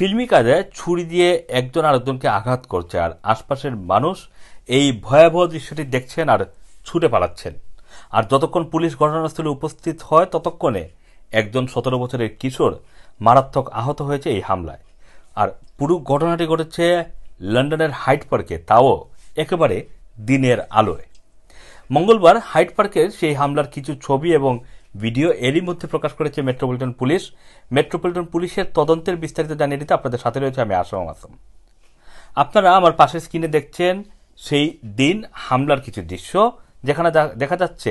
ফিল্মি কাজে ছুরি দিয়ে একজন আরেকজনকে আঘাত করছে আর আশপাশের মানুষ এই ভয়াবহ দৃশ্যটি দেখছেন আর ছুটে পালাচ্ছেন আর যতক্ষণ পুলিশ ঘটনাস্থলে উপস্থিত হয় ততক্ষণে একজন সতেরো বছরের কিশোর মারাত্মক আহত হয়েছে এই হামলায় আর পুরো ঘটনাটি ঘটেছে লন্ডনের হাইট পার্কে তাও একেবারে দিনের আলোয় মঙ্গলবার হাইট পার্কের সেই হামলার কিছু ছবি এবং ভিডিও এরই মধ্যে প্রকাশ করেছে মেট্রোপলিটন পুলিশ মেট্রোপলিটন পুলিশের তদন্তের বিস্তারিত জানিয়ে দিতে আপনাদের সাথে রয়েছে আমি আসম আসম আপনারা আমার পাশের স্ক্রিনে দেখছেন সেই দিন হামলার কিছু দৃশ্য যেখানে দেখা যাচ্ছে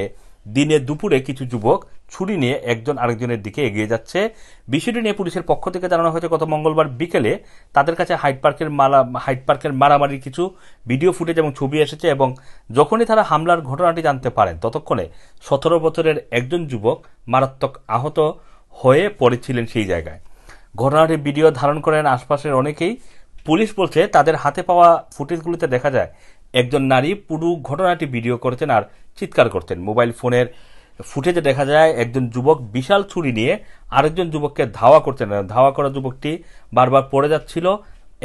দিনে দুপুরে কিছু যুবক ছুরি নিয়ে একজন আরেকজনের দিকে এগিয়ে যাচ্ছে বিষয়টি নিয়ে পুলিশের পক্ষ থেকে জানানো হয়েছে গত মঙ্গলবার বিকেলে তাদের কাছে হাইট পার্কের মারা হাইট পার্কের মারামারির কিছু ভিডিও ফুটেজ এবং ছবি এসেছে এবং যখনই তারা হামলার ঘটনাটি জানতে পারেন ততক্ষণে সতেরো বছরের একজন যুবক মারাত্মক আহত হয়ে পড়েছিলেন সেই জায়গায় ঘটনাটির ভিডিও ধারণ করেন আশপাশের অনেকেই পুলিশ বলছে তাদের হাতে পাওয়া ফুটেজগুলিতে দেখা যায় একজন নারী পুরো ঘটনাটি ভিডিও করতেন আর চিৎকার করতেন মোবাইল ফোনের ফুটেজে দেখা যায় একজন যুবক বিশাল ছুরি নিয়ে আরেকজন যুবককে ধাওয়া করতেন ধাওয়া করা যুবকটি বারবার পড়ে যাচ্ছিল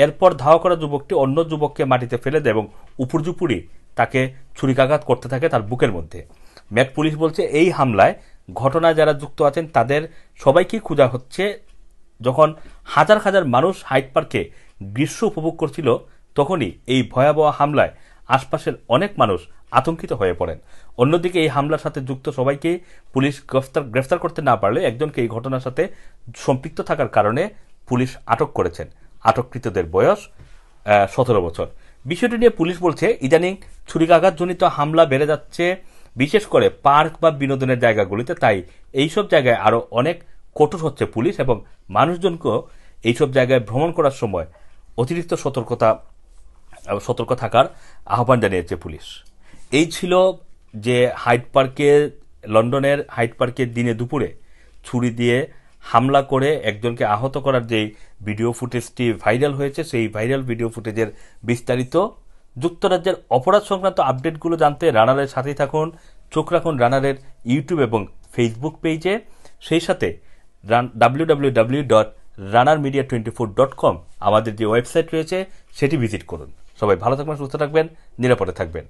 এরপর ধাওয়া করা যুবকটি অন্য যুবককে মাটিতে ফেলে দেয় এবং উপরজুপুরি তাকে ছুরিকাঘাত করতে থাকে তার বুকের মধ্যে ম্যাট পুলিশ বলছে এই হামলায় ঘটনায় যারা যুক্ত আছেন তাদের সবাইকেই খোঁজা হচ্ছে যখন হাজার হাজার মানুষ হাইট পার্কে গ্রীষ্ম উপভোগ করছিল তখনই এই ভয়াবহ হামলায় আশপাশের অনেক মানুষ আতঙ্কিত হয়ে পড়েন অন্যদিকে এই হামলার সাথে যুক্ত সবাইকে পুলিশ গ্রেফতার গ্রেফতার করতে না পারলে একজনকে এই ঘটনার সাথে সম্পৃক্ত থাকার কারণে পুলিশ আটক করেছেন আটককৃতদের বয়স সতেরো বছর বিষয়টি নিয়ে পুলিশ বলছে ইদানিং ছুরিকাঘাতজনিত হামলা বেড়ে যাচ্ছে বিশেষ করে পার্ক বা বিনোদনের জায়গাগুলিতে তাই এইসব জায়গায় আরও অনেক কঠোর হচ্ছে পুলিশ এবং মানুষজনকেও এইসব জায়গায় ভ্রমণ করার সময় অতিরিক্ত সতর্কতা সতর্ক থাকার আহ্বান জানিয়েছে পুলিশ এই ছিল যে হাইট পার্কে লন্ডনের হাইট পার্কে দিনে দুপুরে ছুরি দিয়ে হামলা করে একজনকে আহত করার যে ভিডিও ফুটেজটি ভাইরাল হয়েছে সেই ভাইরাল ভিডিও ফুটেজের বিস্তারিত যুক্তরাজ্যের অপরাধ সংক্রান্ত আপডেটগুলো জানতে রানারের সাথেই থাকুন চোখ রাখুন রানারের ইউটিউব এবং ফেসবুক পেজে সেই সাথে W W W dot runner media twenty four dot com আমাদের যে ওয়েবসাইট রয়েছে সেটি ভিজিট করুন সবাই ভালো থাকবেন সুস্থ থাকবেন নিরাপদে থাকবেন